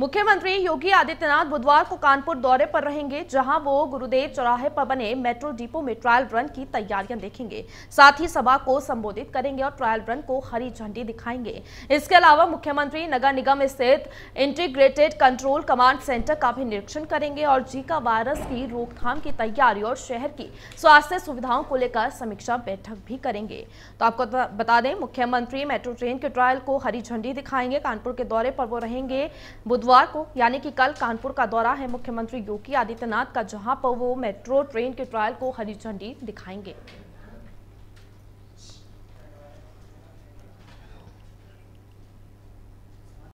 मुख्यमंत्री योगी आदित्यनाथ बुधवार को कानपुर दौरे पर रहेंगे जहां वो गुरुदेव चौराहे पर बने मेट्रो डिपो में ट्रायल रन की तैयारियां देखेंगे साथ ही सभा को संबोधित करेंगे और ट्रायल रन को हरी झंडी दिखाएंगे इसके अलावा मुख्यमंत्री नगर निगम स्थित इंटीग्रेटेड कंट्रोल कमांड सेंटर का भी निरीक्षण करेंगे और जीका वायरस की रोकथाम की तैयारी और शहर की स्वास्थ्य सुविधाओं को लेकर समीक्षा बैठक भी करेंगे तो आपको बता दें मुख्यमंत्री मेट्रो ट्रेन के ट्रायल को हरी झंडी दिखाएंगे कानपुर के दौरे पर वो रहेंगे बुधवार बुधवार को यानी कि कल कानपुर का दौरा है मुख्यमंत्री योगी आदित्यनाथ का जहां पर वो मेट्रो ट्रेन के ट्रायल को हरी झंडी दिखाएंगे